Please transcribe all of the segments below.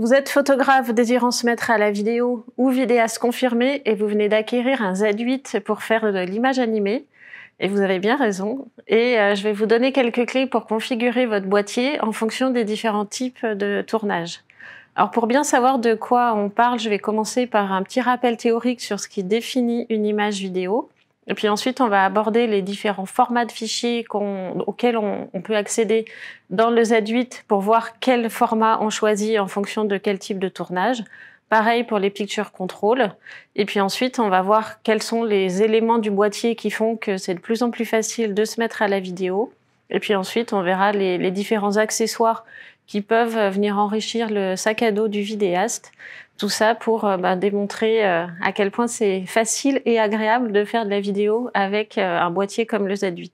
Vous êtes photographe désirant se mettre à la vidéo ou vidéaste confirmé et vous venez d'acquérir un Z8 pour faire de l'image animée. Et vous avez bien raison. Et euh, je vais vous donner quelques clés pour configurer votre boîtier en fonction des différents types de tournage. Alors pour bien savoir de quoi on parle, je vais commencer par un petit rappel théorique sur ce qui définit une image vidéo. Et puis ensuite, on va aborder les différents formats de fichiers auxquels on, peut accéder dans le Z8 pour voir quel format on choisit en fonction de quel type de tournage. Pareil pour les picture control. Et puis ensuite, on va voir quels sont les éléments du boîtier qui font que c'est de plus en plus facile de se mettre à la vidéo. Et puis ensuite, on verra les différents accessoires qui peuvent venir enrichir le sac à dos du vidéaste. Tout ça pour euh, bah, démontrer euh, à quel point c'est facile et agréable de faire de la vidéo avec euh, un boîtier comme le Z8.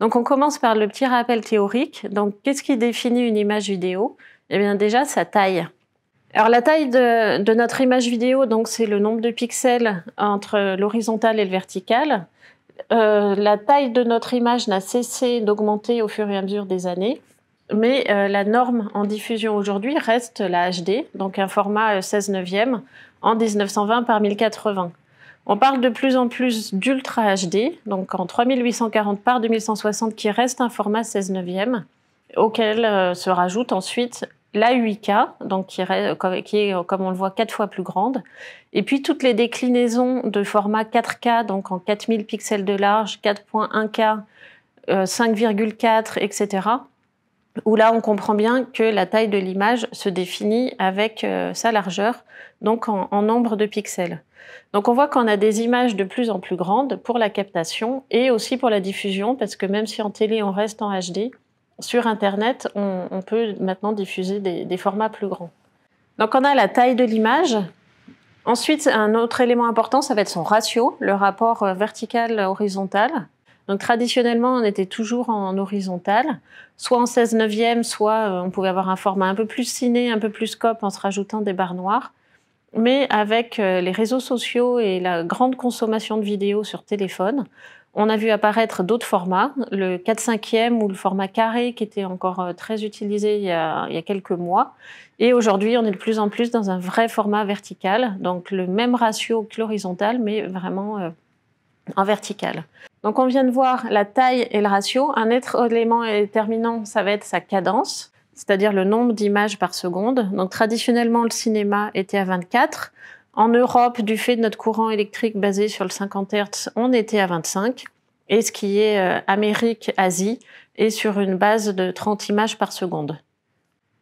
Donc on commence par le petit rappel théorique. Donc qu'est-ce qui définit une image vidéo Eh bien déjà sa taille. Alors la taille de, notre image vidéo, donc c'est le nombre de pixels entre l'horizontale et le vertical. la taille de notre image n'a cessé d'augmenter au fur et à mesure des années. Mais euh, la norme en diffusion aujourd'hui reste la HD, donc un format 16 euh, neuvième en 1920 par 1080. On parle de plus en plus d'ultra HD, donc en 3840 par 2160 qui reste un format 16 neuvième, auquel euh, se rajoute ensuite la 8K, donc qui, est, comme on le voit, quatre fois plus grande. Et puis toutes les déclinaisons de format 4K, donc en 4000 pixels de large, 4.1K, 5,4, etc où là on comprend bien que la taille de l'image se définit avec euh, sa largeur, donc en, nombre de pixels. Donc on voit qu'on a des images de plus en plus grandes pour la captation et aussi pour la diffusion, parce que même si en télé on reste en HD, sur Internet on, peut maintenant diffuser des, des formats plus grands. Donc on a la taille de l'image. Ensuite, un autre élément important, ça va être son ratio, le rapport euh, vertical-horizontal traditionnellement, on était toujours en horizontal, soit en 16 neuvième, soit euh, on pouvait avoir un format un peu plus ciné, un peu plus scope en se rajoutant des barres noires. Mais avec euh, les réseaux sociaux et la grande consommation de vidéos sur téléphone, on a vu apparaître d'autres formats, le 4-5e ou le format carré qui était encore euh, très utilisé il y a quelques mois. Et aujourd'hui, on est de plus en plus dans un vrai format vertical, donc le même ratio que l'horizontal, mais vraiment en vertical. Donc on vient de voir la taille et le ratio. Un être élément déterminant, ça va être sa cadence, c'est-à-dire le nombre d'images par seconde. Donc traditionnellement, le cinéma était à 24. En Europe, du fait de notre courant électrique basé sur le 50 Hz, on était à 25. Et ce qui est euh, Amérique, Asie, est sur une base de 30 images par seconde.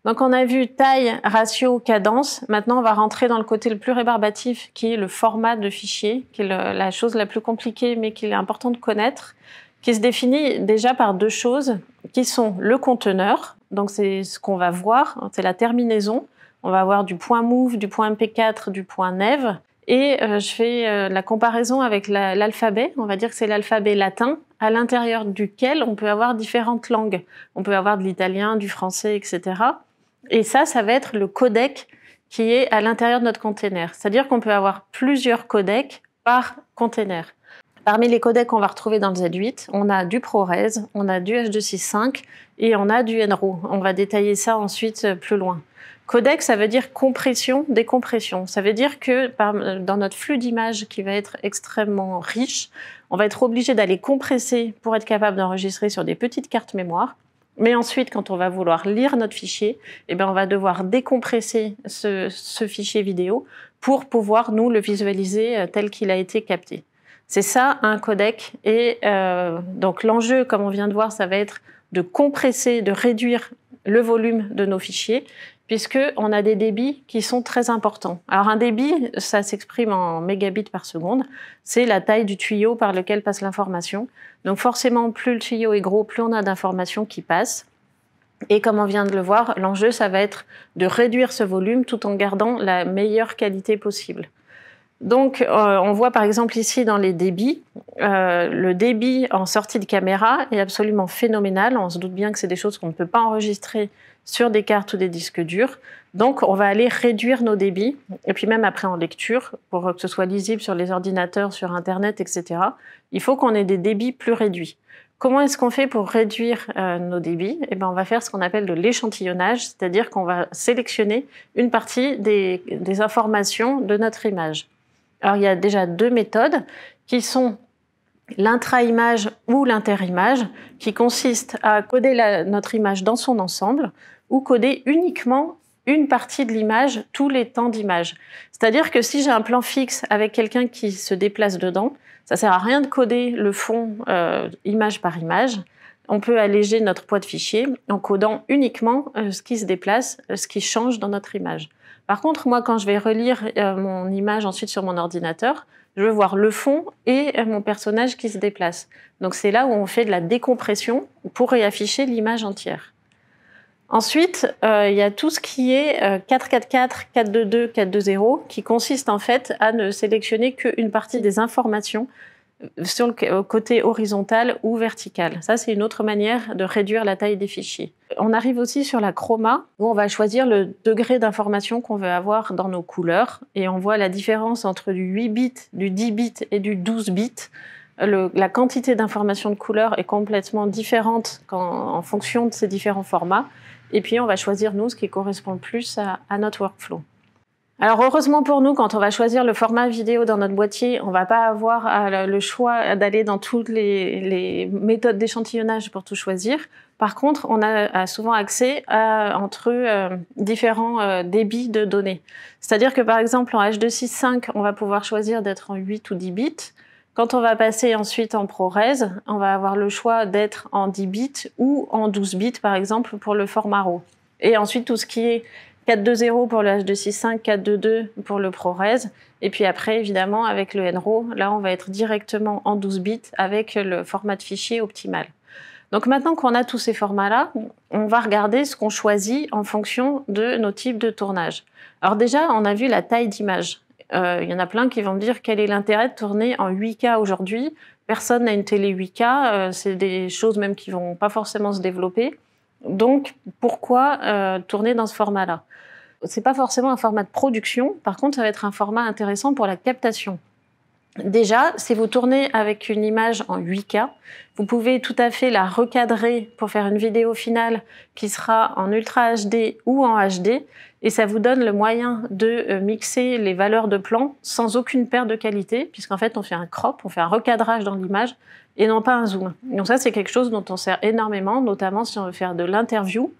Donc on a vu taille, ratio, cadence. Maintenant, on va rentrer dans le côté le plus rébarbatif, qui est le format de fichier, qui est la chose la plus compliquée, mais qu'il est important de connaître, qui se définit déjà par deux choses, qui sont le conteneur, donc c'est ce qu'on va voir, hein, c'est la terminaison. On va avoir du point move, du point mp4, du point nev. Et euh, je fais euh, la comparaison avec l'alphabet. on va dire que c'est l'alphabet latin, à l'intérieur duquel on peut avoir différentes langues. On peut avoir de l'italien, du français, etc. Et ça, ça va être le codec qui est à l'intérieur de notre container. C'est-à-dire qu'on peut avoir plusieurs codecs par container. Parmi les codecs qu'on va retrouver dans le Z8, on a du ProRes, on a du H265 et on a du NRO. On va détailler ça ensuite euh, plus loin. Codec, ça veut dire compression, décompression. Ça veut dire que euh, dans notre flux d'images qui va être extrêmement riche, on va être obligé d'aller compresser pour être capable d'enregistrer sur des petites cartes mémoire. Mais ensuite, quand on va vouloir lire notre fichier, eh ben on va devoir décompresser ce, fichier vidéo pour pouvoir, nous, le visualiser euh, tel qu'il a été capté. C'est ça un codec. Et euh, donc l'enjeu, comme on vient de voir, ça va être de compresser, de réduire le volume de nos fichiers, puisqu'on a des débits qui sont très importants. Alors un débit, ça s'exprime en mégabits par seconde, c'est la taille du tuyau par lequel passe l'information. Donc forcément, plus le tuyau est gros, plus on a d'informations qui passent. Et comme on vient de le voir, l'enjeu, ça va être de réduire ce volume tout en gardant la meilleure qualité possible. Donc, euh, on voit par exemple ici dans les débits, euh, le débit en sortie de caméra est absolument phénoménal. On se doute bien que c'est des choses qu'on ne peut pas enregistrer sur des cartes ou des disques durs. Donc, on va aller réduire nos débits, et puis même après en lecture, pour que ce soit lisible sur les ordinateurs, sur Internet, etc. Il faut qu'on ait des débits plus réduits. Comment est-ce qu'on fait pour réduire euh, nos débits Eh bien, on va faire ce qu'on appelle de l'échantillonnage, c'est-à-dire qu'on va sélectionner une partie des informations de notre image. Alors il y a déjà deux méthodes qui sont l'intra-image ou l'inter-image, qui consiste à coder notre image dans son ensemble ou coder uniquement une partie de l'image tous les temps d'image. C'est-à-dire que si j'ai un plan fixe avec quelqu'un qui se déplace dedans, ça sert à rien de coder le fond euh, image par image. On peut alléger notre poids de fichier en codant uniquement euh, ce qui se déplace, euh, ce qui change dans notre image. Par contre, moi, quand je vais relire euh, mon image ensuite sur mon ordinateur, je veux voir le fond et euh, mon personnage qui se déplace. Donc c'est là où on fait de la décompression pour réafficher l'image entière. Ensuite, euh, il y a tout ce qui est 444, 422, 420, qui consiste en fait à ne sélectionner qu'une partie des informations sur le côté horizontal ou vertical. Ça, c'est une autre manière de réduire la taille des fichiers. On arrive aussi sur la chroma, où on va choisir le degré d'information qu'on veut avoir dans nos couleurs. Et on voit la différence entre du 8 bits, du 10 bits et du 12 bits. la quantité d'informations de couleur est complètement différente en, fonction de ces différents formats. Et puis, on va choisir, nous, ce qui correspond le plus à notre workflow. Alors heureusement pour nous, quand on va choisir le format vidéo dans notre boîtier, on va pas avoir euh, le choix d'aller dans toutes les, méthodes d'échantillonnage pour tout choisir. Par contre, on a souvent accès euh, entre euh, différents débits de données. C'est-à-dire que par exemple en H265, on va pouvoir choisir d'être en 8 ou 10 bits. Quand on va passer ensuite en ProRes, on va avoir le choix d'être en 10 bits ou en 12 bits par exemple pour le format RAW. Et ensuite, tout ce qui est 4.2.0 pour le h 265 422 pour le ProRes. Et puis après, évidemment, avec le NRO, là, on va être directement en 12 bits avec le format de fichier optimal. Donc maintenant qu'on a tous ces formats-là, on va regarder ce qu'on choisit en fonction de nos types de tournage. Alors déjà, on a vu la taille d'image. Euh, il y en a plein qui vont me dire quel est l'intérêt de tourner en 8K aujourd'hui. Personne n'a une télé 8K, euh, c'est des choses même qui vont pas forcément se développer. Donc, pourquoi euh, tourner dans ce format-là Ce n'est pas forcément un format de production. Par contre, ça va être un format intéressant pour la captation. Déjà, si vous tournez avec une image en 8K, vous pouvez tout à fait la recadrer pour faire une vidéo finale qui sera en Ultra HD ou en HD, et ça vous donne le moyen de euh, mixer les valeurs de plan sans aucune perte de qualité, puisqu'en fait on fait un crop, on fait un recadrage dans l'image et non pas un zoom. Donc ça, c'est quelque chose dont on sert énormément, notamment si on veut faire de l'interview,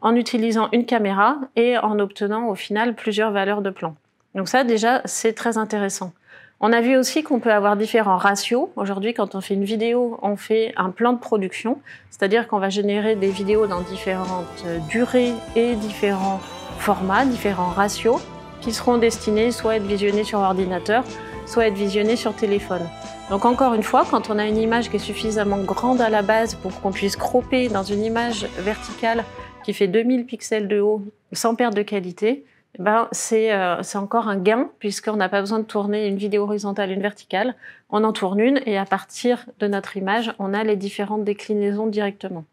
en utilisant une caméra et en obtenant au final plusieurs valeurs de plan. Donc ça, déjà, c'est très intéressant. On a vu aussi qu'on peut avoir différents ratios. Aujourd'hui, quand on fait une vidéo, on fait un plan de production, c'est-à-dire qu'on va générer des vidéos dans différentes euh, durées et différents formats, différents ratios, qui seront destinés soit à être visionnés sur ordinateur, soit à être visionnés sur téléphone. Donc encore une fois, quand on a une image qui est suffisamment grande à la base pour qu'on puisse croper dans une image verticale qui fait 2000 pixels de haut sans perte de qualité, eh ben euh, c'est encore un gain puisqu'on n'a pas besoin de tourner une vidéo horizontale, une verticale. On en tourne une et à partir de notre image, on a les différentes déclinaisons directement.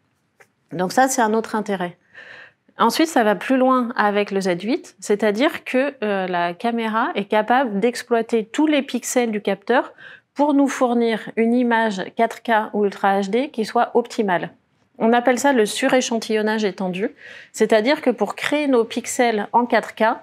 Donc ça, c'est un autre intérêt. Ensuite, ça va plus loin avec le Z8, c'est-à-dire que euh, la caméra est capable d'exploiter tous les pixels du capteur pour nous fournir une image 4K ou Ultra HD qui soit optimale. On appelle ça le suréchantillonnage étendu, c'est-à-dire que pour créer nos pixels en 4K,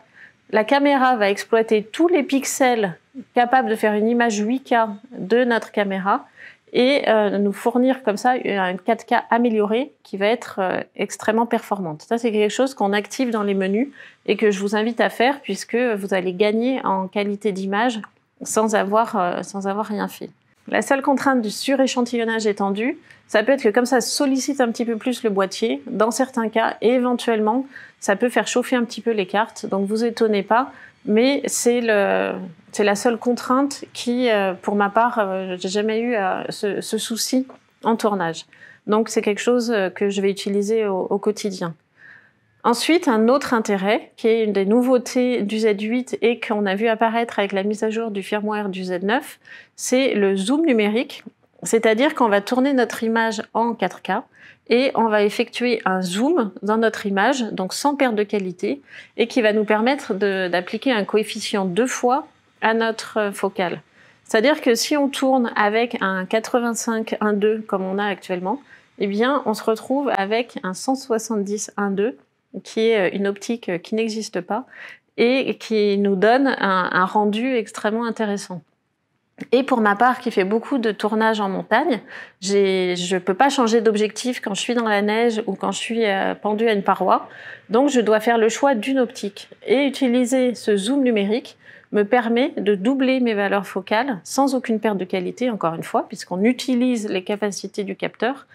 la caméra va exploiter tous les pixels capables de faire une image 8K de notre caméra et euh, nous fournir comme ça une 4K améliorée qui va être euh, extrêmement performante. Ça, c'est quelque chose qu'on active dans les menus et que je vous invite à faire puisque vous allez gagner en qualité d'image sans avoir, euh, sans avoir rien fait. La seule contrainte du suréchantillonnage étendu, ça peut être que comme ça sollicite un petit peu plus le boîtier, dans certains cas, et éventuellement, ça peut faire chauffer un petit peu les cartes. Donc vous étonnez pas, mais c'est la seule contrainte qui, euh, pour ma part, euh, j'ai jamais eu ce, souci en tournage. Donc c'est quelque chose que je vais utiliser au quotidien. Ensuite, un autre intérêt, qui est une des nouveautés du Z8 et qu'on a vu apparaître avec la mise à jour du firmware du Z9, c'est le zoom numérique, c'est-à-dire qu'on va tourner notre image en 4K et on va effectuer un zoom dans notre image, donc sans perte de qualité, et qui va nous permettre d'appliquer un coefficient deux fois à notre euh, focale. C'est-à-dire que si on tourne avec un 85 1.2 comme on a actuellement, eh bien, on se retrouve avec un 170 1.2 qui est euh, une optique euh, qui n'existe pas et qui nous donne un, rendu extrêmement intéressant. Et pour ma part, qui fait beaucoup de tournages en montagne, je ne peux pas changer d'objectif quand je suis dans la neige ou quand je suis euh, pendu à une paroi. Donc, je dois faire le choix d'une optique. Et utiliser ce zoom numérique me permet de doubler mes valeurs focales sans aucune perte de qualité, encore une fois, puisqu'on utilise les capacités du capteur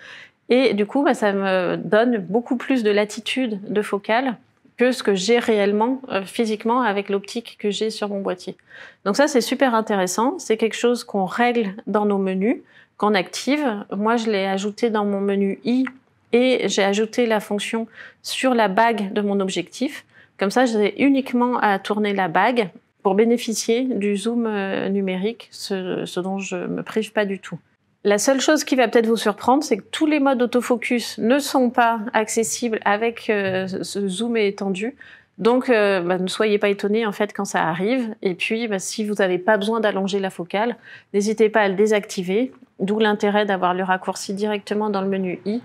et du coup, bah, ça me donne beaucoup plus de latitude de focale que ce que j'ai réellement euh, physiquement avec l'optique que j'ai sur mon boîtier. Donc ça, c'est super intéressant. C'est quelque chose qu'on règle dans nos menus, qu'on active. Moi, je l'ai ajouté dans mon menu i et j'ai ajouté la fonction sur la bague de mon objectif. Comme ça, j'ai uniquement à tourner la bague pour bénéficier du zoom euh, numérique, ce, ce dont je me prive pas du tout. La seule chose qui va peut-être vous surprendre, c'est que tous les modes autofocus ne sont pas accessibles avec euh, ce zoom étendu. Donc, euh, bah, ne soyez pas étonnés en fait quand ça arrive. Et puis, bah, si vous n'avez pas besoin d'allonger la focale, n'hésitez pas à le désactiver. D'où l'intérêt d'avoir le raccourci directement dans le menu i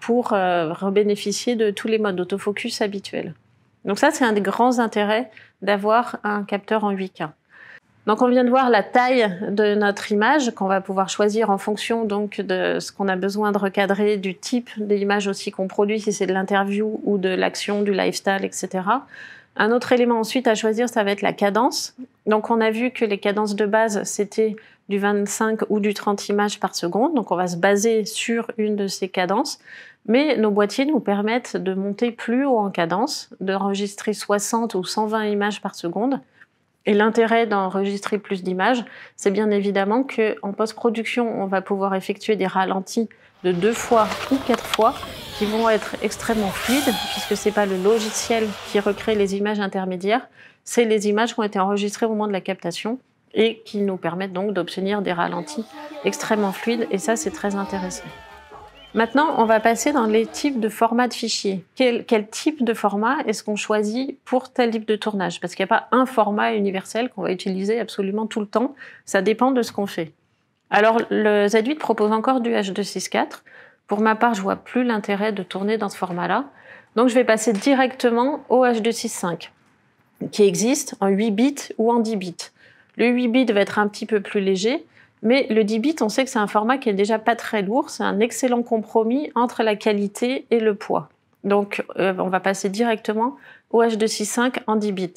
pour bénéficier euh, rebénéficier de tous les modes autofocus habituels. Donc ça, c'est un des grands intérêts d'avoir un capteur en 8K. Donc on vient de voir la taille de notre image qu'on va pouvoir choisir en fonction donc de ce qu'on a besoin de recadrer, du type d'image aussi qu'on produit, si c'est de l'interview ou de l'action, du lifestyle, etc. Un autre élément ensuite à choisir, ça va être la cadence. Donc on a vu que les cadences de base, c'était du 25 ou du 30 images par seconde. Donc on va se baser sur une de ces cadences. Mais nos boîtiers nous permettent de monter plus haut en cadence, d'enregistrer 60 ou 120 images par seconde. Et l'intérêt d'enregistrer plus d'images, c'est bien évidemment que en post-production, on va pouvoir effectuer des ralentis de deux fois ou quatre fois qui vont être extrêmement fluides puisque c'est pas le logiciel qui recrée les images intermédiaires, c'est les images qui ont été enregistrées au moment de la captation et qui nous permettent donc d'obtenir des ralentis extrêmement fluides et ça c'est très intéressant. Maintenant, on va passer dans les types de formats de fichiers. Quel, type de format est-ce qu'on choisit pour tel type de tournage Parce qu'il n'y a pas un format universel qu'on va utiliser absolument tout le temps. Ça dépend de ce qu'on fait. Alors, le Z8 propose encore du H264. Pour ma part, je vois plus l'intérêt de tourner dans ce format-là. Donc, je vais passer directement au H265, qui existe en 8 bits ou en 10 bits. Le 8 bits va être un petit peu plus léger, mais le 10 bits, on sait que c'est un format qui est déjà pas très lourd, c'est un excellent compromis entre la qualité et le poids. Donc euh, on va passer directement au H265 en 10 bits.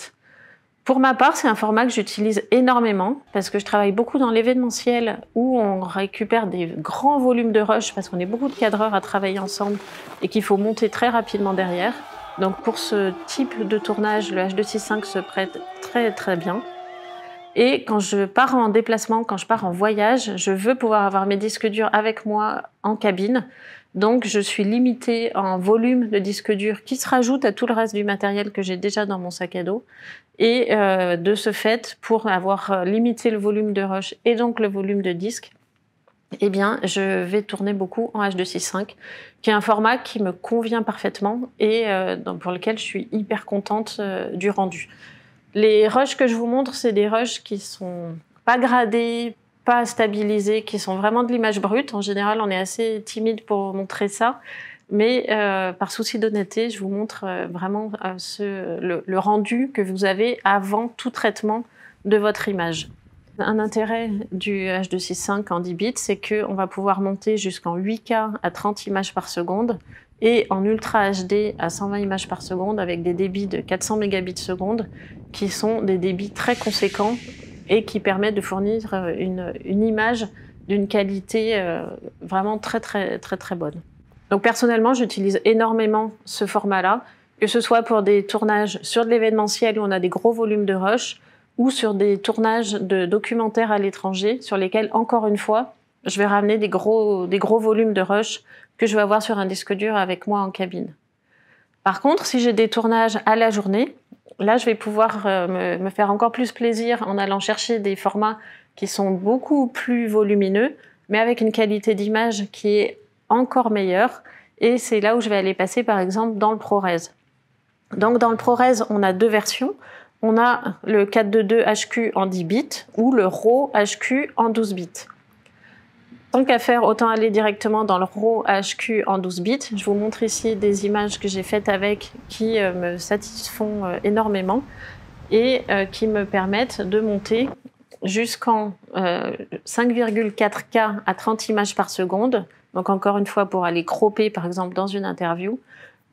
Pour ma part, c'est un format que j'utilise énormément parce que je travaille beaucoup dans l'événementiel où on récupère des grands volumes de rush parce qu'on est beaucoup de cadreurs à travailler ensemble et qu'il faut monter très rapidement derrière. Donc pour ce type de tournage, le H265 se prête très très bien. Et quand je pars en déplacement, quand je pars en voyage, je veux pouvoir avoir mes disques durs avec moi en cabine. Donc, je suis limitée en volume de disques durs qui se rajoute à tout le reste du matériel que j'ai déjà dans mon sac à dos. Et euh, de ce fait, pour avoir euh, limité le volume de rush et donc le volume de disques, eh bien, je vais tourner beaucoup en H265, qui est un format qui me convient parfaitement et euh, pour lequel je suis hyper contente euh, du rendu. Les rushs que je vous montre, c'est des rushs qui sont pas gradés, pas stabilisés, qui sont vraiment de l'image brute. En général, on est assez timide pour montrer ça. Mais euh, par souci d'honnêteté, je vous montre euh, vraiment euh, le, rendu que vous avez avant tout traitement de votre image. Un intérêt du H265 en 10 bits, c'est qu'on va pouvoir monter jusqu'en 8K à 30 images par seconde, et en ultra HD à 120 images par seconde avec des débits de 400 mégabits seconde qui sont des débits très conséquents et qui permettent de fournir euh, une, une image d'une qualité euh, vraiment très très très très bonne. Donc personnellement, j'utilise énormément ce format-là, que ce soit pour des tournages sur de l'événementiel où on a des gros volumes de rush ou sur des tournages de documentaires à l'étranger sur lesquels encore une fois, je vais ramener des gros des gros volumes de rush que je vais avoir sur un disque dur avec moi en cabine. Par contre, si j'ai des tournages à la journée, là, je vais pouvoir euh, me, faire encore plus plaisir en allant chercher des formats qui sont beaucoup plus volumineux, mais avec une qualité d'image qui est encore meilleure. Et c'est là où je vais aller passer, par exemple, dans le ProRes. Donc, dans le ProRes, on a deux versions. On a le 422 HQ en 10 bits ou le RAW HQ en 12 bits. Tant qu'à faire, autant aller directement dans le RAW HQ en 12 bits. Je vous montre ici des images que j'ai faites avec qui euh, me satisfont euh, énormément et euh, qui me permettent de monter jusqu'en 5,4K à 30 images par seconde. Donc encore une fois pour aller cropper par exemple dans une interview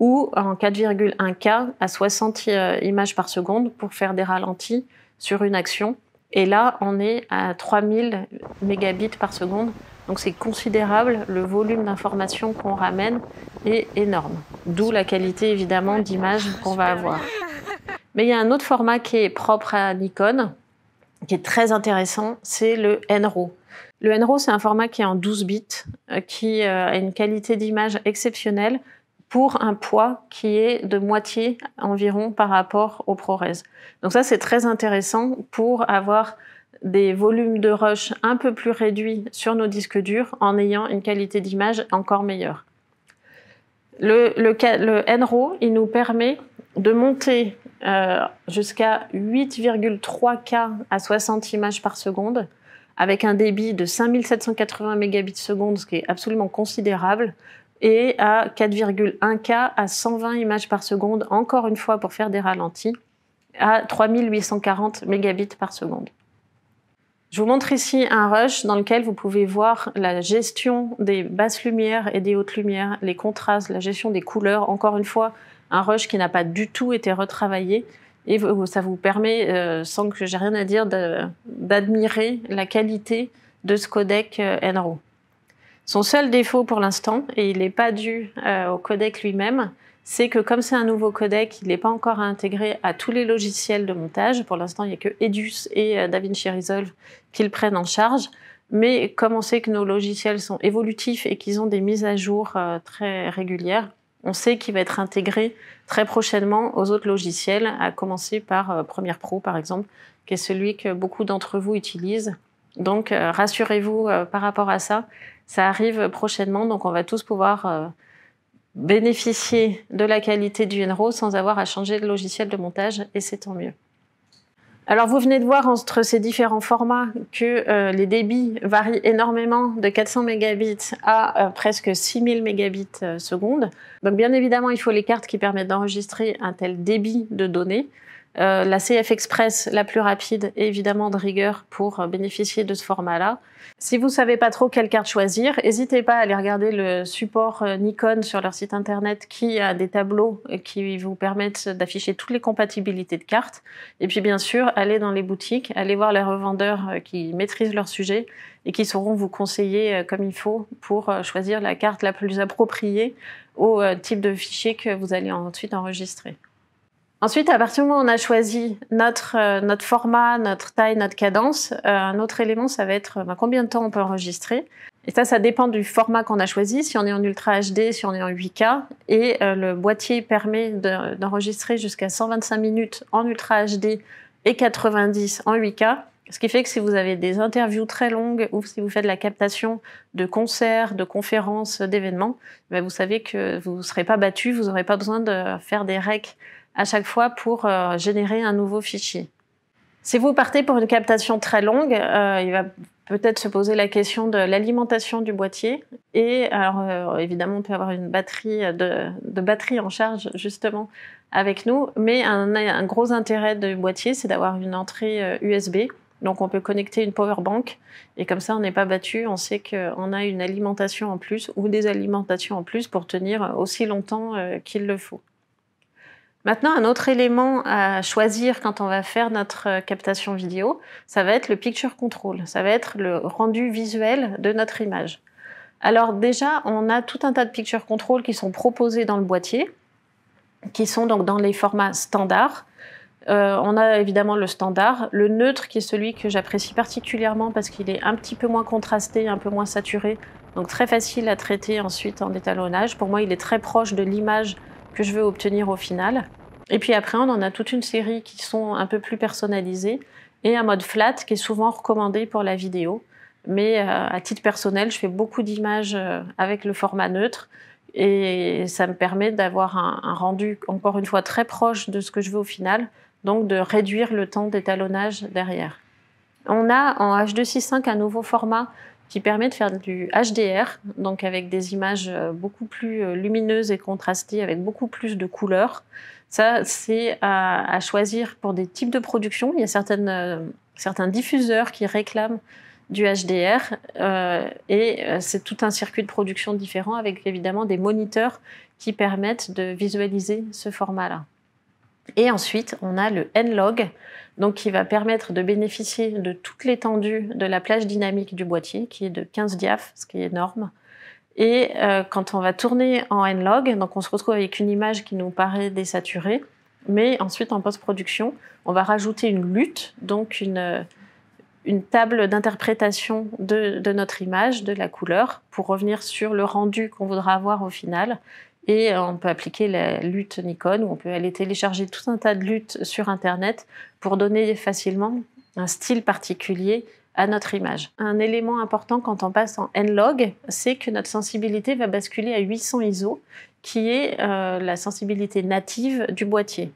ou en 4,1K à 60 images par seconde pour faire des ralentis sur une action. Et là, on est à 3000 mégabits par seconde donc c'est considérable, le volume d'informations qu'on ramène est énorme, d'où la qualité évidemment d'image qu'on va avoir. Mais il y a un autre format qui est propre à Nikon, qui est très intéressant, c'est le NRo. Le NRo c'est un format qui est en 12 bits, euh, qui euh, a une qualité d'image exceptionnelle pour un poids qui est de moitié environ par rapport au ProRes. Donc ça, c'est très intéressant pour avoir des volumes de rush un peu plus réduits sur nos disques durs en ayant une qualité d'image encore meilleure. Le, NRO, il nous permet de monter euh, jusqu'à 8,3K à 60 images par seconde avec un débit de 5780 mégabits seconde, ce qui est absolument considérable, et à 4,1K à 120 images par seconde, encore une fois pour faire des ralentis, à 3840 mégabits par seconde. Je vous montre ici un rush dans lequel vous pouvez voir la gestion des basses lumières et des hautes lumières, les contrastes, la gestion des couleurs. Encore une fois, un rush qui n'a pas du tout été retravaillé. Et ça vous permet, euh, sans que j'ai rien à dire, d'admirer la qualité de ce codec euh, Enro. Son seul défaut pour l'instant, et il n'est pas dû euh, au codec lui-même, c'est que comme c'est un nouveau codec, il n'est pas encore intégré à tous les logiciels de montage. Pour l'instant, il n'y a que Edus et euh, DaVinci Resolve qui le prennent en charge. Mais comme on sait que nos logiciels sont évolutifs et qu'ils ont des mises à jour euh, très régulières, on sait qu'il va être intégré très prochainement aux autres logiciels, à commencer par euh, Premiere Pro, par exemple, qui est celui que beaucoup d'entre vous utilisent. Donc, rassurez-vous par rapport à ça. Ça arrive prochainement, donc on va tous pouvoir bénéficier de la qualité du Enro sans avoir à changer de logiciel de montage et c'est tant mieux. Alors vous venez de voir entre ces différents formats que euh, les débits varient énormément de 400 mégabits à euh, presque 6000 mégabits euh, secondes. Donc bien évidemment, il faut les cartes qui permettent d'enregistrer un tel débit de données. Euh, la CF Express, la plus rapide, et évidemment de rigueur pour euh, bénéficier de ce format-là. Si vous ne savez pas trop quelle carte choisir, n'hésitez pas à aller regarder le support euh, Nikon sur leur site internet qui a des tableaux qui vous permettent d'afficher toutes les compatibilités de cartes. Et puis bien sûr, allez dans les boutiques, allez voir les revendeurs qui maîtrisent leur sujet et qui sauront vous conseiller comme il faut pour choisir la carte la plus appropriée au type de fichier que vous allez ensuite enregistrer. Ensuite, à partir du moment où on a choisi notre, euh, notre format, notre taille, notre cadence, euh, un autre élément, ça va être euh, ben, combien de temps on peut enregistrer. Et ça, ça dépend du format qu'on a choisi, si on est en Ultra HD, si on est en 8K. Et le boîtier permet d'enregistrer jusqu'à 125 minutes en Ultra HD et 90 en 8K. Ce qui fait que si vous avez des interviews très longues ou si vous faites la captation de concerts, de conférences, d'événements, ben, vous savez que vous ne serez pas battu, vous n'aurez pas besoin de faire des recs à chaque fois pour euh, générer un nouveau fichier. Si vous partez pour une captation très longue, euh, il va peut-être se poser la question de l'alimentation du boîtier. Et alors, euh, évidemment, on peut avoir une batterie de, batterie en charge, justement, avec nous. Mais un, un gros intérêt du boîtier, c'est d'avoir une entrée USB. Donc, on peut connecter une power bank. Et comme ça, on n'est pas battu. On sait qu'on a une alimentation en plus ou des alimentations en plus pour tenir aussi longtemps qu'il le faut. Maintenant, un autre élément à choisir quand on va faire notre euh, captation vidéo, ça va être le picture control, ça va être le rendu visuel de notre image. Alors déjà, on a tout un tas de picture control qui sont proposés dans le boîtier, qui sont donc dans les formats standards. Euh, on a évidemment le standard, le neutre qui est celui que j'apprécie particulièrement parce qu'il est un petit peu moins contrasté, un peu moins saturé, donc très facile à traiter ensuite en étalonnage. Pour moi, il est très proche de l'image que je veux obtenir au final. Et puis après, on en a toute une série qui sont un peu plus personnalisées et un mode flat qui est souvent recommandé pour la vidéo. Mais euh, à titre personnel, je fais beaucoup d'images euh, avec le format neutre et ça me permet d'avoir un, rendu encore une fois très proche de ce que je veux au final, donc de réduire le temps d'étalonnage derrière. On a en H265 un nouveau format qui permet de faire du HDR, donc avec des images euh, beaucoup plus euh, lumineuses et contrastées, avec beaucoup plus de couleurs. Ça, c'est à, choisir pour des types de production. Il y a certaines, euh, certains diffuseurs qui réclament du HDR et c'est tout un circuit de production différent avec évidemment des moniteurs qui permettent de visualiser ce format-là. Et ensuite, on a le N-Log donc qui va permettre de bénéficier de toute l'étendue de la plage dynamique du boîtier, qui est de 15 diaph, ce qui est énorme. Et euh, quand on va tourner en N-Log, donc on se retrouve avec une image qui nous paraît désaturée, mais ensuite en post-production, on va rajouter une lutte, donc une, table d'interprétation de, notre image, de la couleur, pour revenir sur le rendu qu'on voudra avoir au final et euh, on peut appliquer la lutte Nikon, ou on peut aller télécharger tout un tas de luttes sur Internet pour donner facilement un style particulier à notre image. Un élément important quand on passe en N-log, c'est que notre sensibilité va basculer à 800 ISO, qui est euh, la sensibilité native du boîtier.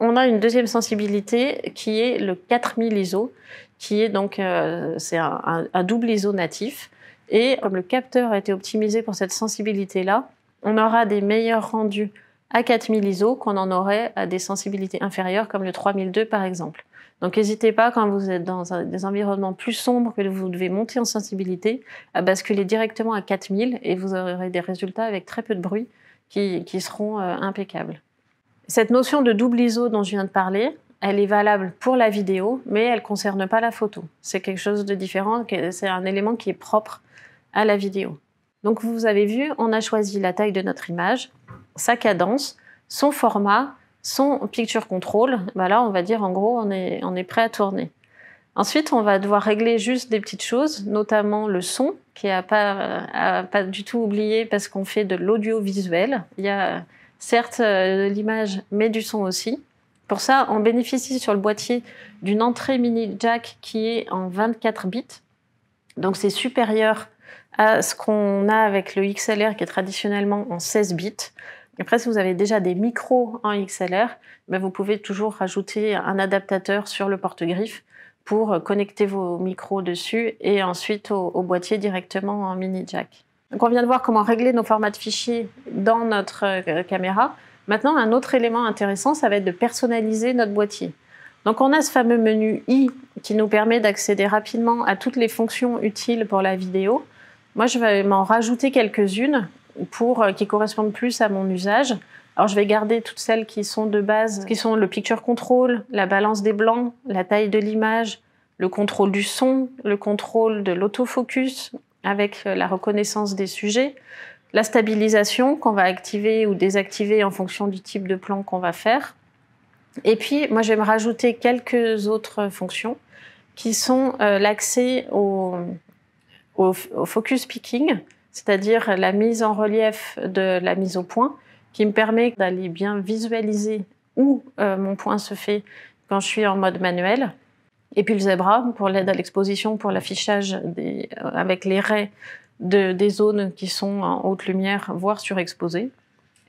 On a une deuxième sensibilité qui est le 4000 ISO, qui est donc euh, un double ISO natif. Et comme le capteur a été optimisé pour cette sensibilité-là, on aura des meilleurs rendus à 4000 ISO qu'on en aurait à des sensibilités inférieures comme le 3002 par exemple. Donc n'hésitez pas quand vous êtes dans des environnements plus sombres que vous devez monter en sensibilité à basculer directement à 4000 et vous aurez des résultats avec très peu de bruit qui, seront euh, impeccables. Cette notion de double ISO dont je viens de parler, elle est valable pour la vidéo, mais elle ne concerne pas la photo. C'est quelque chose de différent, c'est un élément qui est propre à la vidéo. Donc vous avez vu, on a choisi la taille de notre image, sa cadence, son format, son picture control. Bah là, on va dire en gros, on est, on est prêt à tourner. Ensuite, on va devoir régler juste des petites choses, notamment le son, qui a pas, euh, pas du tout oublié parce qu'on fait de l'audiovisuel. Il y a certes euh, l'image, mais du son aussi. Pour ça, on bénéficie sur le boîtier d'une entrée mini jack qui est en 24 bits. Donc c'est supérieur à ce qu'on a avec le XLR qui est traditionnellement en 16 bits. Après, si vous avez déjà des micros en XLR, ben vous pouvez toujours rajouter un adaptateur sur le porte-griffe pour euh, connecter vos micros dessus et ensuite au, boîtier directement en mini jack. Donc on vient de voir comment régler nos formats de fichiers dans notre euh, caméra. Maintenant, un autre élément intéressant, ça va être de personnaliser notre boîtier. Donc on a ce fameux menu i qui nous permet d'accéder rapidement à toutes les fonctions utiles pour la vidéo. Moi, je vais m'en rajouter quelques-unes pour euh, qui correspondent plus à mon usage. Alors, je vais garder toutes celles qui sont de base, qui sont le picture control, la balance des blancs, la taille de l'image, le contrôle du son, le contrôle de l'autofocus avec euh, la reconnaissance des sujets, la stabilisation qu'on va activer ou désactiver en fonction du type de plan qu'on va faire. Et puis, moi, je vais me rajouter quelques autres fonctions qui sont euh, l'accès aux au, focus picking, c'est-à-dire la mise en relief de la mise au point, qui me permet d'aller bien visualiser où euh, mon point se fait quand je suis en mode manuel. Et puis le zebra pour l'aide à l'exposition, pour l'affichage des, euh, avec les raies de, des zones qui sont en haute lumière, voire surexposées.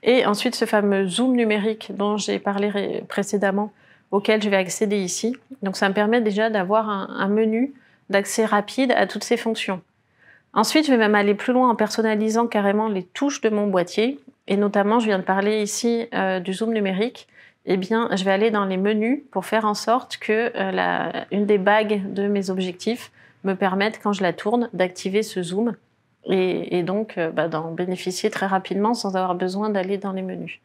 Et ensuite ce fameux zoom numérique dont j'ai parlé précédemment, auquel je vais accéder ici. Donc ça me permet déjà d'avoir un menu d'accès rapide à toutes ces fonctions. Ensuite, je vais même aller plus loin en personnalisant carrément les touches de mon boîtier. Et notamment, je viens de parler ici euh, du zoom numérique. Eh bien, je vais aller dans les menus pour faire en sorte que euh, la, une des bagues de mes objectifs me permette, quand je la tourne, d'activer ce zoom et, donc euh, bah, d'en bénéficier très rapidement sans avoir besoin d'aller dans les menus.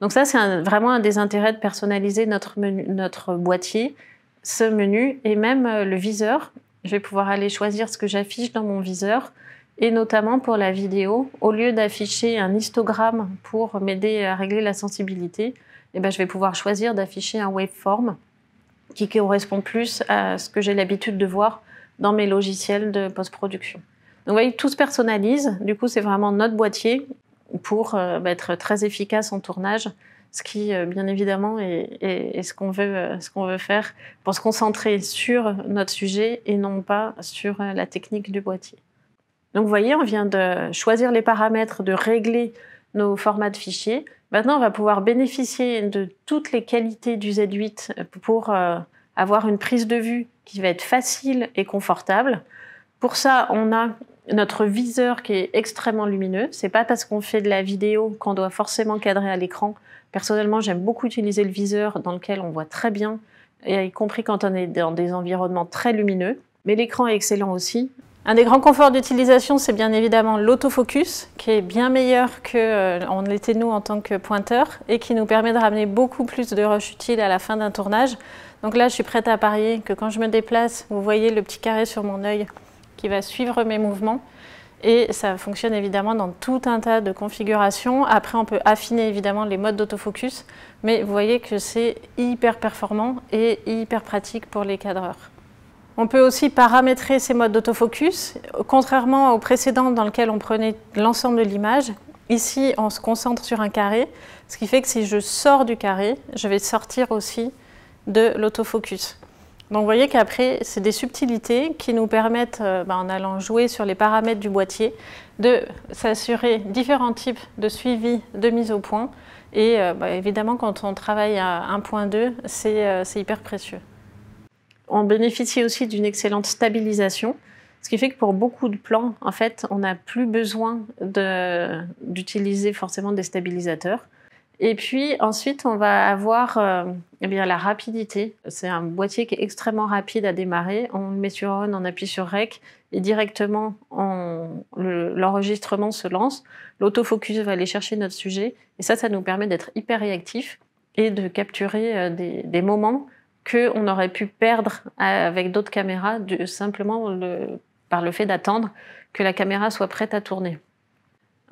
Donc ça, c'est vraiment un des intérêts de personnaliser notre, notre boîtier, ce menu et même le viseur je vais pouvoir aller choisir ce que j'affiche dans mon viseur et notamment pour la vidéo, au lieu d'afficher un histogramme pour m'aider à régler la sensibilité, eh ben, je vais pouvoir choisir d'afficher un waveform qui correspond plus à ce que j'ai l'habitude de voir dans mes logiciels de post-production. Donc vous voyez, tout se personnalise. Du coup, c'est vraiment notre boîtier pour euh, bah, être très efficace en tournage ce qui, euh, bien évidemment, est, ce qu'on veut, euh, veut faire pour se concentrer sur notre sujet et non pas sur euh, la technique du boîtier. Donc, vous voyez, on vient de choisir les paramètres, de régler nos formats de fichiers. Maintenant, on va pouvoir bénéficier de toutes les qualités du Z8 pour avoir une prise de vue qui va être facile et confortable. Pour ça, on a notre viseur qui est extrêmement lumineux. n'est pas parce qu'on fait de la vidéo qu'on doit forcément cadrer à l'écran Personnellement, j'aime beaucoup utiliser le viseur dans lequel on voit très bien, et y compris quand on est dans des environnements très lumineux. Mais l'écran est excellent aussi. Un des grands conforts d'utilisation, c'est bien évidemment l'autofocus, qui est bien meilleur qu'on euh, l'était nous en tant que pointeur et qui nous permet de ramener beaucoup plus de rush utiles à la fin d'un tournage. Donc là, je suis prête à parier que quand je me déplace, vous voyez le petit carré sur mon œil qui va suivre mes mouvements. Et ça fonctionne évidemment dans tout un tas de configurations. Après, on peut affiner évidemment les modes d'autofocus, mais vous voyez que c'est hyper performant et hyper pratique pour les cadreurs. On peut aussi paramétrer ces modes d'autofocus. Contrairement au précédent dans lequel on prenait l'ensemble de l'image, ici on se concentre sur un carré, ce qui fait que si je sors du carré, je vais sortir aussi de l'autofocus. Donc vous voyez qu'après, c'est des subtilités qui nous permettent, euh, bah, en allant jouer sur les paramètres du boîtier, de s'assurer différents types de suivi de mise au point. Et euh, bah, évidemment, quand on travaille à 1.2, euh, c'est hyper précieux. On bénéficie aussi d'une excellente stabilisation, ce qui fait que pour beaucoup de plans, en fait, on n'a plus besoin d'utiliser forcément des stabilisateurs. Et puis ensuite, on va avoir eh bien, la rapidité. C'est un boîtier qui est extrêmement rapide à démarrer. On le met sur on, on appuie sur rec et directement l'enregistrement se lance. L'autofocus va aller chercher notre sujet et ça, ça nous permet d'être hyper réactifs et de capturer euh, des, moments qu'on aurait pu perdre euh, avec d'autres caméras simplement par le fait d'attendre que la caméra soit prête à tourner.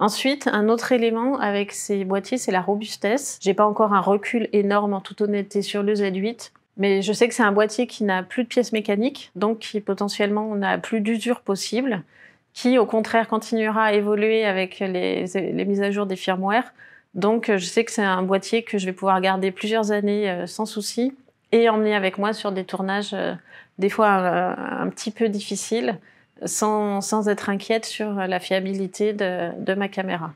Ensuite, un autre élément avec ces boîtiers, c'est la robustesse. J'ai pas encore un recul énorme en toute honnêteté sur le Z8, mais je sais que c'est un boîtier qui n'a plus de pièces mécaniques, donc qui potentiellement n'a plus d'usure possible, qui au contraire continuera à évoluer avec les, mises à jour des firmware. Donc je sais que c'est un boîtier que je vais pouvoir garder plusieurs années euh, sans souci et emmener avec moi sur des tournages euh, des fois euh, un petit peu difficiles sans, être inquiète sur la fiabilité de, ma caméra.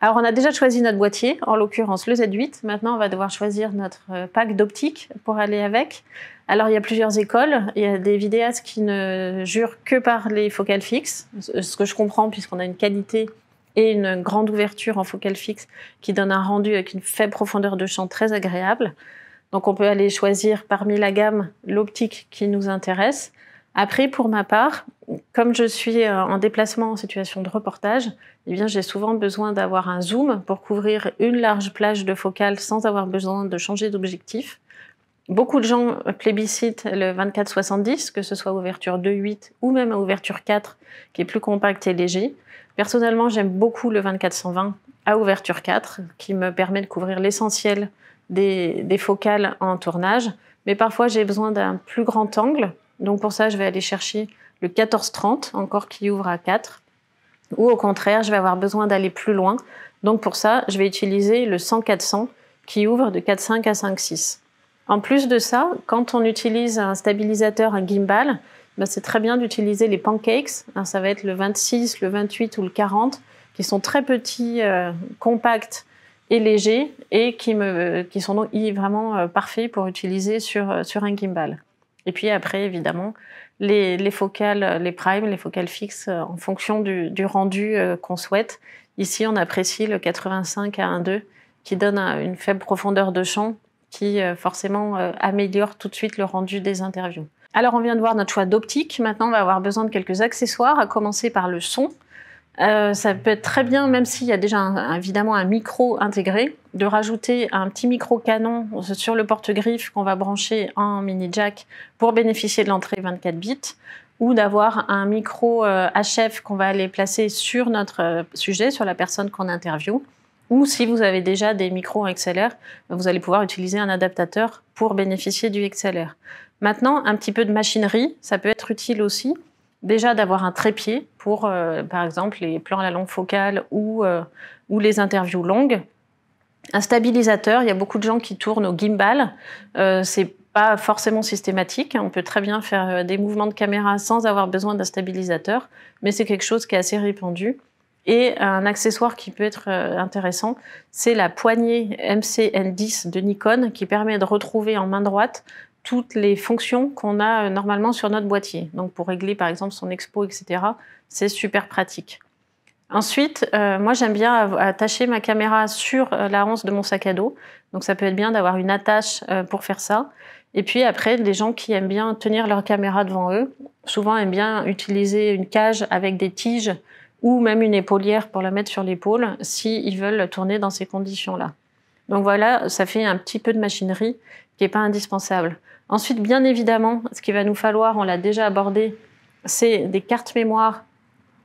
Alors, on a déjà choisi notre boîtier, en l'occurrence le Z8. Maintenant, on va devoir choisir notre euh, pack d'optiques pour aller avec. Alors, il y a plusieurs écoles. Il y a des vidéastes qui ne jurent que par les focales fixes, ce que je comprends puisqu'on a une qualité et une grande ouverture en focale fixe qui donne un rendu avec une faible profondeur de champ très agréable. Donc on peut aller choisir parmi la gamme l'optique qui nous intéresse. Après, pour ma part, comme je suis euh, en déplacement en situation de reportage, eh bien, j'ai souvent besoin d'avoir un zoom pour couvrir une large plage de focale sans avoir besoin de changer d'objectif. Beaucoup de gens plébiscitent le 24-70, que ce soit ouverture 2.8 ou même à ouverture 4, qui est plus compact et léger. Personnellement, j'aime beaucoup le 24-120 à ouverture 4, qui me permet de couvrir l'essentiel des, focales en tournage. Mais parfois, j'ai besoin d'un plus grand angle donc pour ça, je vais aller chercher le 1430, encore qui ouvre à 4. Ou au contraire, je vais avoir besoin d'aller plus loin. Donc pour ça, je vais utiliser le 100 qui ouvre de 4.5 à 5.6. En plus de ça, quand on utilise un stabilisateur, un gimbal, ben, c'est très bien d'utiliser les pancakes. Hein, ça va être le 26, le 28 ou le 40, qui sont très petits, euh, compacts et légers, et qui, me, qui sont donc vraiment euh, parfaits pour utiliser sur, euh, sur un gimbal. Et puis après, évidemment, les, focales, euh, les primes, les focales fixes euh, en fonction du, rendu euh, qu'on souhaite. Ici, on apprécie le 85 à 1,2 qui donne une faible profondeur de champ qui forcément améliore tout de suite le rendu des interviews. Alors on vient de voir notre choix d'optique, maintenant on va avoir besoin de quelques accessoires, à commencer par le son. Euh, ça peut être très bien, même s'il y a déjà évidemment un micro intégré, de rajouter un petit micro-canon sur le porte-griffe qu'on va brancher en mini jack pour bénéficier de l'entrée 24 bits ou d'avoir un micro HF euh, qu'on va aller placer sur notre euh, sujet, sur la personne qu'on interviewe. Ou si vous avez déjà des micros en XLR, vous allez pouvoir utiliser un adaptateur pour bénéficier du XLR. Maintenant, un petit peu de machinerie, ça peut être utile aussi déjà d'avoir un trépied pour, euh, par exemple, les plans à la longue focale euh, ou, les interviews longues. Un stabilisateur, il y a beaucoup de gens qui tournent au gimbal. ce euh, c'est pas forcément systématique. On peut très bien faire des mouvements de caméra sans avoir besoin d'un stabilisateur, mais c'est quelque chose qui est assez répandu. Et un accessoire qui peut être intéressant, c'est la poignée MCN10 de Nikon qui permet de retrouver en main droite toutes les fonctions qu'on a euh, normalement sur notre boîtier. Donc pour régler par exemple son expo, etc., c'est super pratique. Ensuite, euh, moi j'aime bien attacher ma caméra sur euh, la hanse de mon sac à dos. Donc ça peut être bien d'avoir une attache pour faire ça. Et puis après, les gens qui aiment bien tenir leur caméra devant eux, souvent aiment bien utiliser une cage avec des tiges ou même une épaulière pour la mettre sur l'épaule s'ils veulent tourner dans ces conditions-là. Donc voilà, ça fait un petit peu de machinerie qui n'est pas indispensable. Ensuite, bien évidemment, ce qu'il va nous falloir, on l'a déjà abordé, c'est des cartes mémoire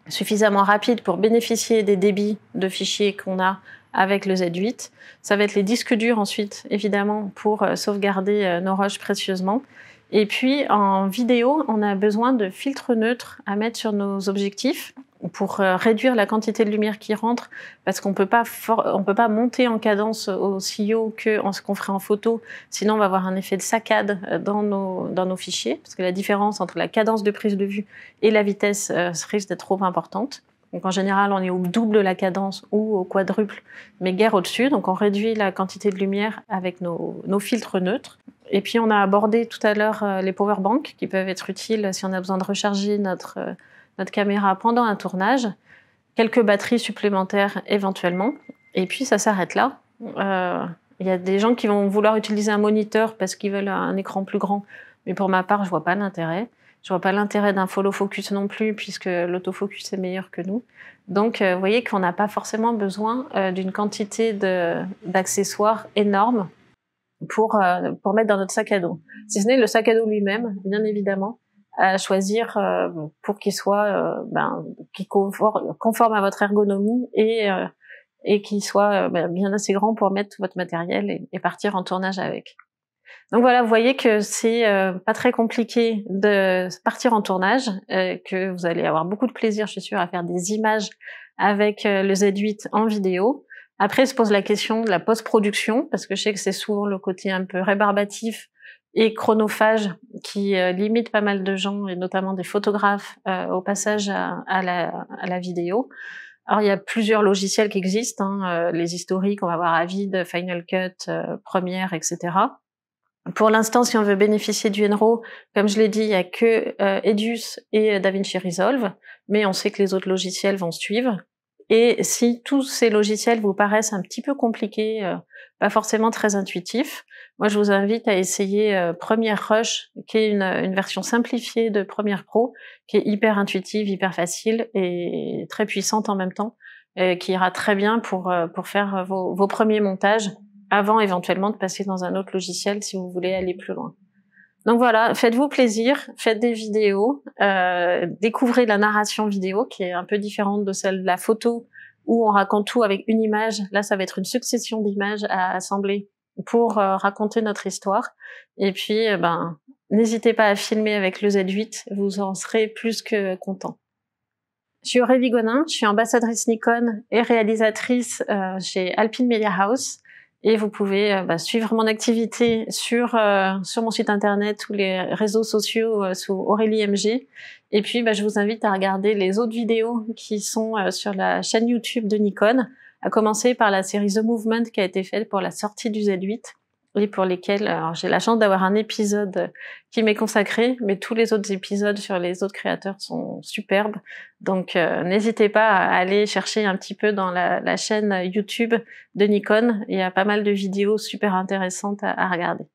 suffisamment rapides pour bénéficier des débits de fichiers qu'on a avec le Z8. Ça va être les disques durs ensuite, évidemment, pour euh, sauvegarder euh, nos roches précieusement. Et puis en vidéo, on a besoin de filtres neutres à mettre sur nos objectifs pour euh, réduire la quantité de lumière qui rentre, parce qu'on ne peut pas monter en cadence aussi haut que en ce qu'on ferait en photo, sinon on va avoir un effet de saccade euh, dans nos, dans nos fichiers, parce que la différence entre la cadence de prise de vue et la vitesse euh, risque d'être trop importante. Donc en général, on est au double la cadence ou au quadruple, mais guère au-dessus. Donc on réduit la quantité de lumière avec nos, nos filtres neutres. Et puis on a abordé tout à l'heure les power banks qui peuvent être utiles si on a besoin de recharger notre notre caméra pendant un tournage, quelques batteries supplémentaires éventuellement, et puis ça s'arrête là. Euh, il y a des gens qui vont vouloir utiliser un moniteur parce qu'ils veulent un écran plus grand. Mais pour ma part, je vois pas l'intérêt. Je vois pas l'intérêt d'un follow focus non plus puisque l'autofocus est meilleur que nous. Donc, euh, vous voyez qu'on n'a pas forcément besoin euh, d'une quantité d'accessoires énormes pour, pour mettre dans notre sac à dos. Si ce n'est le sac à dos lui-même, bien évidemment à choisir euh, pour qu'il soit euh, ben, qui conforme, conforme, à votre ergonomie et euh, et qu'il soit ben, bien assez grand pour mettre votre matériel et, partir en tournage avec. Donc voilà, vous voyez que c'est pas très compliqué de partir en tournage, que vous allez avoir beaucoup de plaisir, je suis sûre, à faire des images avec le Z8 en vidéo. Après, se pose la question de la post-production, parce que je sais que c'est souvent le côté un peu rébarbatif et chronophage qui euh, limite pas mal de gens et notamment des photographes euh, au passage à, à, la, à, la, vidéo. Alors il y a plusieurs logiciels qui existent, hein, euh, les historiques, on va voir Avid, Final Cut, euh, Premiere, etc. Pour l'instant, si on veut bénéficier du Enro, comme je l'ai dit, il n'y a que Edius et DaVinci Resolve, mais on sait que les autres logiciels vont suivre. Et si tous ces logiciels vous paraissent un petit peu compliqués, euh, pas forcément très intuitifs, moi je vous invite à essayer euh, Premiere Rush, qui est une, version simplifiée de Premiere Pro, qui est hyper intuitive, hyper facile et très puissante en même temps, euh, qui ira très bien pour, pour faire vos premiers montages avant éventuellement de passer dans un autre logiciel si vous voulez aller plus loin. Donc voilà, faites-vous plaisir, faites des vidéos, euh, découvrez la narration vidéo qui est un peu différente de celle de la photo où on raconte tout avec une image. Là, ça va être une succession d'images à assembler pour euh, raconter notre histoire. Et puis, euh, ben, n'hésitez pas à filmer avec le Z8, vous en serez plus que content. Je suis Aurélie Gonin, je suis ambassadrice Nikon et réalisatrice chez Alpine Media House. Et vous pouvez euh, bah, suivre mon activité sur euh, sur mon site internet ou les réseaux sociaux euh, sous Aurélie MG. Et puis, bah, je vous invite à regarder les autres vidéos qui sont sur la chaîne YouTube de Nikon, à commencer par la série The Movement qui a été faite pour la sortie du Z8 et pour lesquels euh, j'ai la chance d'avoir un épisode euh, qui m'est consacré, mais tous les autres épisodes sur les autres créateurs sont superbes. Donc euh, n'hésitez pas à aller chercher un petit peu dans la, chaîne YouTube de Nikon. Il y a pas mal de vidéos super intéressantes à regarder.